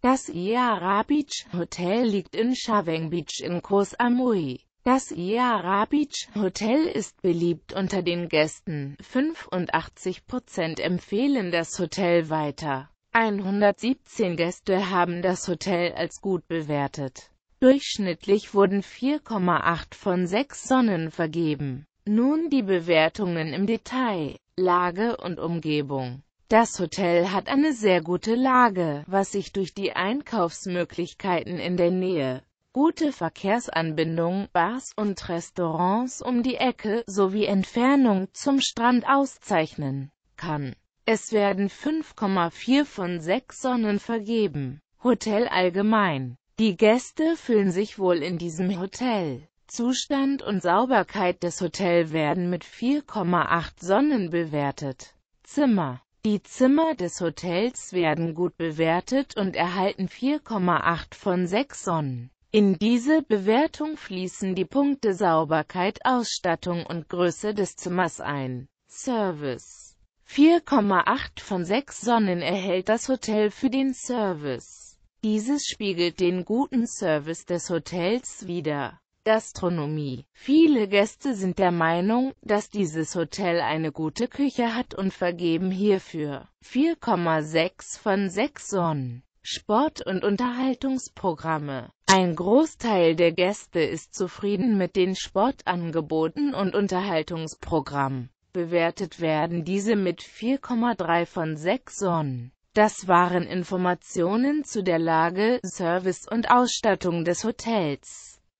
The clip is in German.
Das Iara Beach Hotel liegt in Chaveng Beach in Koh Samui. Das Iara Beach Hotel ist beliebt unter den Gästen. 85% empfehlen das Hotel weiter. 117 Gäste haben das Hotel als gut bewertet. Durchschnittlich wurden 4,8 von 6 Sonnen vergeben. Nun die Bewertungen im Detail, Lage und Umgebung. Das Hotel hat eine sehr gute Lage, was sich durch die Einkaufsmöglichkeiten in der Nähe, gute Verkehrsanbindung, Bars und Restaurants um die Ecke sowie Entfernung zum Strand auszeichnen kann. Es werden 5,4 von 6 Sonnen vergeben. Hotel allgemein. Die Gäste fühlen sich wohl in diesem Hotel. Zustand und Sauberkeit des Hotels werden mit 4,8 Sonnen bewertet. Zimmer die Zimmer des Hotels werden gut bewertet und erhalten 4,8 von 6 Sonnen. In diese Bewertung fließen die Punkte Sauberkeit, Ausstattung und Größe des Zimmers ein. Service 4,8 von 6 Sonnen erhält das Hotel für den Service. Dieses spiegelt den guten Service des Hotels wider. Gastronomie. Viele Gäste sind der Meinung, dass dieses Hotel eine gute Küche hat und vergeben hierfür 4,6 von 6 Sonnen. Sport- und Unterhaltungsprogramme. Ein Großteil der Gäste ist zufrieden mit den Sportangeboten und Unterhaltungsprogrammen. Bewertet werden diese mit 4,3 von 6 Sonnen. Das waren Informationen zu der Lage, Service und Ausstattung des Hotels.